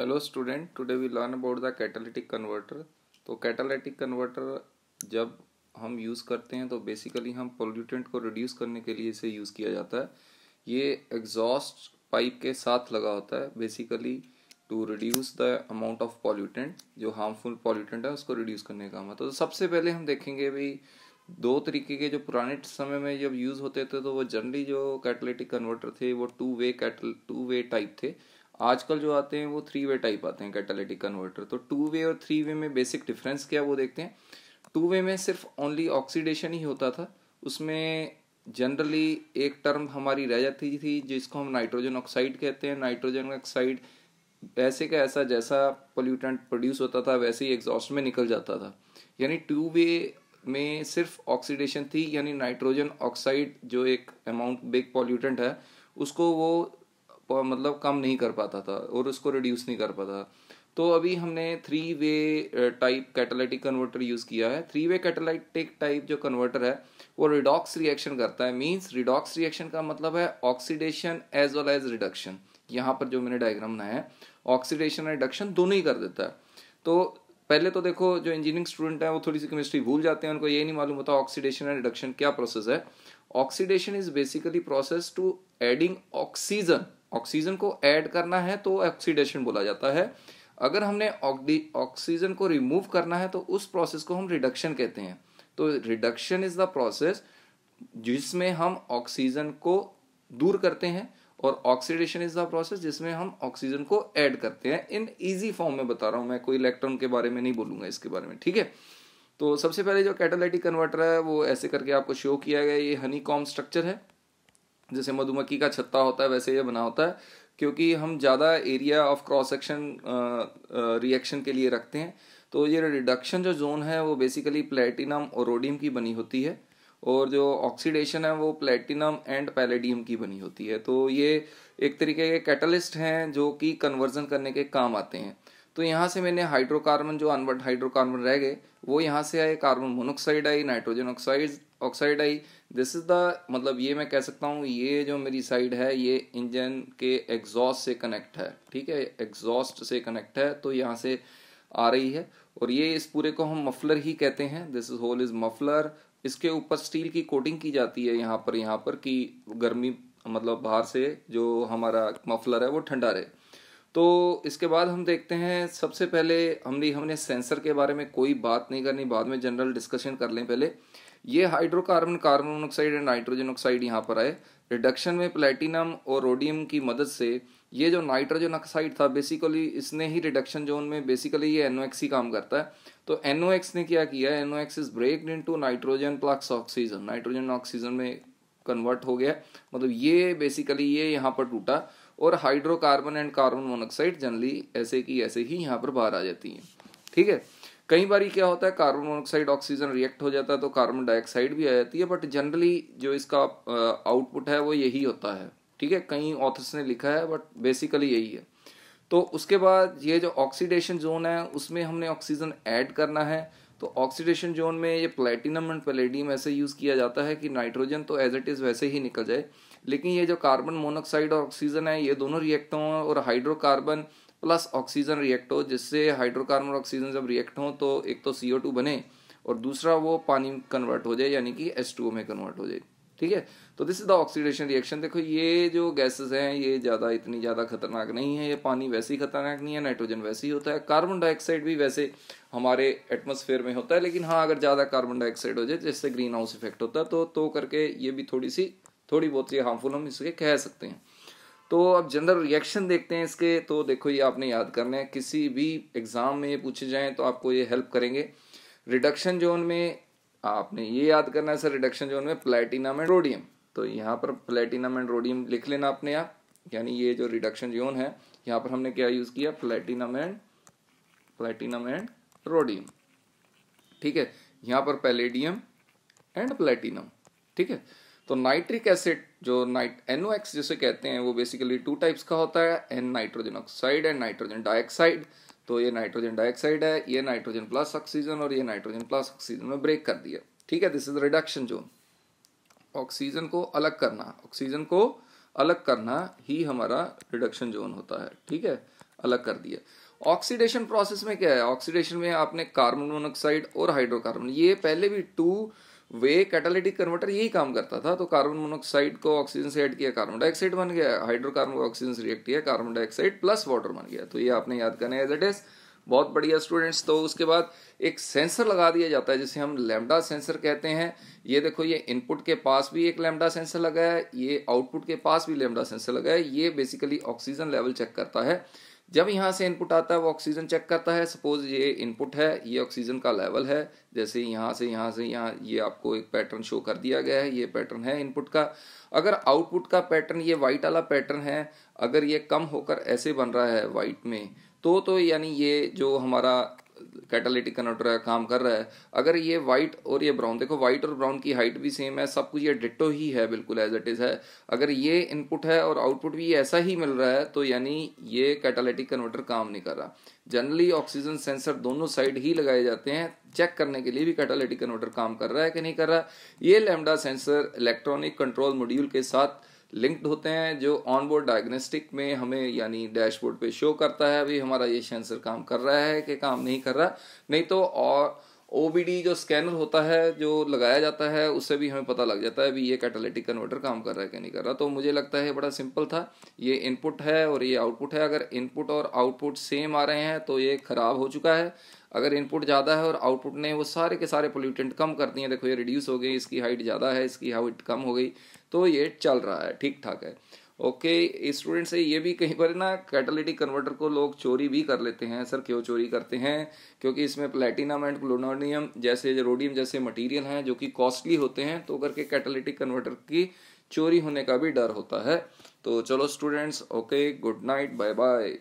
hello student today we learn about the catalytic converter तो catalytic converter जब हम use करते हैं तो बेसिकली हम पोल्यूटेंट को रिड्यूस करने के लिए इसे यूज़ किया जाता है ये एग्जॉस्ट पाइप के साथ लगा होता है basically to reduce the amount of pollutant जो हार्मफुल पॉल्यूटेंट है उसको रिड्यूस करने का काम है तो सबसे पहले हम देखेंगे भाई दो तरीके के जो पुराने समय में जब यूज़ होते थे तो वो जनरली जो कैटलेटिक कन्वर्टर थे वो टू वे कैटल टू वे टाइप थे आजकल जो आते हैं वो थ्री वे टाइप आते हैं कैटालिटिक कन्वर्टर तो टू वे और थ्री वे में बेसिक डिफरेंस क्या वो देखते हैं टू वे में सिर्फ ओनली ऑक्सीडेशन ही होता था उसमें जनरली एक टर्म हमारी रह जाती थी जिसको हम नाइट्रोजन ऑक्साइड कहते हैं नाइट्रोजन ऑक्साइड ऐसे का ऐसा जैसा पोल्यूटेंट प्रोड्यूस होता था वैसे ही एग्जॉस्ट में निकल जाता था यानी टू वे में सिर्फ ऑक्सीडेशन थी यानी नाइट्रोजन ऑक्साइड जो एक अमाउंट बिग पॉल्यूटेंट है उसको वो मतलब कम नहीं कर पाता था और उसको रिड्यूस नहीं कर पाता तो अभी हमने three way type catalytic converter use किया है थ्री वे कैटालिटिक टाइप जो कन्वर्टर है वो रिडॉक्स रिएक्शन करता है मींस रिडॉक्स रिएक्शन का मतलब है oxidation as well as reduction यहाँ पर जो मैंने डायग्राम बनाया है ऑक्सीडेशन और रिडक्शन दोनों ही कर देता है तो पहले तो देखो जो इंजीनियरिंग स्टूडेंट है वो थोड़ी सी केमिस्ट्री भूल जाते हैं उनको ये नहीं मालूम होता ऑक्सीडेशन एंड रिडक्शन क्या प्रोसेस है oxidation is basically process to adding oxygen oxygen को ऐड करना है तो ऑक्सीडेशन बोला जाता है अगर हमने ऑक्सीजन को रिमूव करना है तो उस प्रोसेस को हम रिडक्शन कहते हैं तो रिडक्शन इज द प्रोसेस जिसमें हम ऑक्सीजन को दूर करते हैं और ऑक्सीडेशन इज द प्रोसेस जिसमें हम ऑक्सीजन को ऐड करते हैं इन इजी फॉर्म में बता रहा हूं मैं कोई इलेक्ट्रॉन के बारे में नहीं बोलूंगा इसके बारे में ठीक है तो सबसे पहले जो कैटालिटिक कन्वर्टर है वो ऐसे करके आपको शो किया गया ये हनी कॉम स्ट्रक्चर है जैसे मधुमक्खी का छत्ता होता है वैसे ये बना होता है क्योंकि हम ज़्यादा area of cross section reaction के लिए रखते हैं तो ये रिडक्शन जो जोन है वो बेसिकली प्लेटिनम और रोडियम की बनी होती है और जो ऑक्सीडेशन है वो प्लेटिनम एंड पैलेडियम की बनी होती है तो ये एक तरीके के कैटलिस्ट हैं जो कि कन्वर्जन करने के काम आते हैं तो यहाँ से मैंने हाइड्रोकार्बन जो अनवर्ट हाइड्रोकार्बन रह गए वो यहाँ से आए कार्बन मोनोक्साइड आई नाइट्रोजन ऑक्साइड ऑक्साइड आई दिस इज़ द मतलब ये मैं कह सकता हूँ ये जो मेरी साइड है ये इंजन के एग्जॉस्ट से कनेक्ट है ठीक है एग्जॉस्ट से कनेक्ट है तो यहाँ से आ रही है और ये इस पूरे को हम मफलर ही कहते हैं this is whole is muffler इसके ऊपर स्टील की कोटिंग की जाती है यहाँ पर यहाँ पर कि गर्मी मतलब बाहर से जो हमारा मफलर है वो ठंडा रहे तो इसके बाद हम देखते हैं सबसे पहले हमने हमने सेंसर के बारे में कोई बात नहीं करनी बाद में जनरल डिस्कशन कर लें पहले ये hydrocarbon carbon monoxide and nitrogen oxide यहाँ पर आए रिडक्शन में प्लेटिनम और रोडियम की मदद से ये जो नाइट्रोजन ऑक्साइड था बेसिकली इसने ही रिडक्शन जोन में बेसिकली ये एन ही काम करता है तो एन ने क्या किया N X is break into nitrogen plus oxygen nitrogen oxygen में कन्वर्ट हो गया मतलब ये बेसिकली ये यहाँ पर टूटा और hydrocarbon and carbon monoxide generally ऐसे की ऐसे ही यहाँ पर बाहर आ जाती हैं ठीक है कई बार क्या होता है कार्बन मोनोक्साइड ऑक्सीजन रिएक्ट हो जाता है तो कार्बन डाइऑक्साइड भी आ जाती है बट जनरली जो इसका आउटपुट uh, है वो यही होता है ठीक है कई ऑथर्स ने लिखा है बट बेसिकली यही है तो उसके बाद ये जो ऑक्सीडेशन जोन है उसमें हमने ऑक्सीजन ऐड करना है तो ऑक्सीडेशन जोन में ये प्लेटिनम एंड पैलेडियम ऐसे यूज़ किया जाता है कि नाइट्रोजन तो एज इट इज़ वैसे ही निकल जाए लेकिन ये जो कार्बन मोनोक्साइड और ऑक्सीजन है ये दोनों रिएक्ट हों और हाइड्रोकार्बन प्लस ऑक्सीजन रिएक्ट हो जिससे हाइड्रोकार्बन और ऑक्सीजन जब रिएक्ट हों तो एक तो सी बने और दूसरा वो पानी कन्वर्ट हो जाए यानी कि एस में कन्वर्ट हो जाए ठीक है तो this is the oxidation reaction देखो ये जो गैसेस हैं ये ज़्यादा इतनी ज़्यादा खतरनाक नहीं है ये पानी वैसे ही खतरनाक नहीं है नाइट्रोजन वैसे ही होता है कार्बन डाइऑक्साइड भी वैसे हमारे एटमोसफेयर में होता है लेकिन हाँ अगर ज़्यादा कार्बन डाइऑक्साइड हो जाए जिससे ग्रीन हाउस इफेक्ट होता है तो, तो करके ये भी थोड़ी सी थोड़ी बहुत ये हार्मफुल हम इसके कह सकते हैं तो अब जनरल रिएक्शन देखते हैं इसके तो देखो ये आपने याद करना है किसी भी एग्ज़ाम में ये पूछे जाएँ तो आपको ये हेल्प करेंगे रिडक्शन जोन में आपने ये याद करना है सर रिडक्शन जोन में प्लेटिनम एंड रोडियम तो यहाँ पर प्लेटिनम एंड रोडियम लिख लेना आपने आप यानी ये जो रिडक्शन जोन है यहाँ पर हमने क्या यूज़ किया platinum and platinum and rhodium ठीक है यहाँ पर पैलेडियम एंड प्लेटिनम ठीक है तो नाइट्रिक एसिड जो नाइट एनो जिसे कहते हैं वो बेसिकली टू टाइप्स का होता है N nitrogen oxide and nitrogen dioxide तो ये नाइट्रोजन डाइऑक्साइड है ये नाइट्रोजन प्लस ऑक्सीजन और ये नाइट्रोजन प्लस ऑक्सीजन में ब्रेक कर दिया ठीक है this is reduction zone oxygen को अलग करना ऑक्सीजन को अलग करना ही हमारा रिडक्शन जोन होता है ठीक है अलग कर दिया ऑक्सीडेशन प्रोसेस में क्या है ऑक्सीडेशन में आपने कार्बन मोनोऑक्साइड और हाइड्रोकार्बन ये पहले भी टू वे कैटालिटिक कन्वर्टर यही काम करता था तो कार्बन मोनोक्साइड को ऑक्सीजन से ऐड किया कार्बन डाइऑक्साइड बन गया हाइड्रोकार्बन को ऑक्सीजन से रिएक्ट किया कार्बन डाइऑक्साइड प्लस वाटर बन गया तो ये आपने याद करना है एज इट इज बहुत बढ़िया स्टूडेंट्स तो उसके बाद एक सेंसर लगा दिया जाता है जिसे हम लैमडा सेंसर कहते हैं ये देखो ये इनपुट के पास भी एक लैमडा सेंसर लगा है ये आउटपुट के पास भी लैमडा सेंसर लगा है ये बेसिकली ऑक्सीजन लेवल चेक करता है जब यहाँ से इनपुट आता है वो ऑक्सीजन चेक करता है सपोज ये इनपुट है ये ऑक्सीजन का लेवल है जैसे यहाँ से यहाँ से यहाँ ये आपको एक पैटर्न शो कर दिया गया है ये पैटर्न है इनपुट का अगर आउटपुट का पैटर्न ये वाइट वाला पैटर्न है अगर ये कम होकर ऐसे बन रहा है वाइट में तो तो यानी ये जो हमारा कैटालिटिक कन्वर्टर का काम कर रहा है अगर ये वाइट और ये ब्राउन देखो वाइट और ब्राउन की हाइट भी सेम है सब कुछ ये डिटो ही है बिल्कुल एज इट इज़ है अगर ये इनपुट है और आउटपुट भी ऐसा ही मिल रहा है तो यानी ये कैटालिटिक कन्वर्टर काम नहीं कर रहा जनरली ऑक्सीजन सेंसर दोनों साइड ही लगाए जाते हैं चेक करने के लिए भी कैटालिटिक कन्वर्टर काम कर रहा है कि नहीं कर रहा ये lambda sensor electronic control module के साथ लिंक्ड होते हैं जो ऑनबोर्ड डायग्नोस्टिक में हमें यानी डैशबोर्ड पे शो करता है अभी हमारा ये सेंसर काम कर रहा है कि काम नहीं कर रहा नहीं तो और ओ जो स्कैनर होता है जो लगाया जाता है उससे भी हमें पता लग जाता है अभी ये कैटालिटिक कन्वर्टर काम कर रहा है कि नहीं कर रहा तो मुझे लगता है बड़ा सिंपल था ये इनपुट है और ये आउटपुट है अगर इनपुट और आउटपुट सेम आ रहे हैं तो ये ख़राब हो चुका है अगर इनपुट ज़्यादा है और आउटपुट ने वो सारे के सारे पोल्यूटेंट कम कर दिए देखो ये रिड्यूस हो गई इसकी हाइट ज़्यादा है इसकी हाइट कम हो गई तो ये चल रहा है ठीक ठाक है ओके स्टूडेंट से ये भी कहीं पर ना कैटालिटिक कन्वर्टर को लोग चोरी भी कर लेते हैं सर क्यों चोरी करते हैं क्योंकि इसमें प्लेटिनम एंड क्लोनोडियम जैसे रोडियम जैसे मटेरियल हैं जो कि कॉस्टली होते हैं तो करके कैटालिटिक कन्वर्टर की चोरी होने का भी डर होता है तो चलो students okay good night bye bye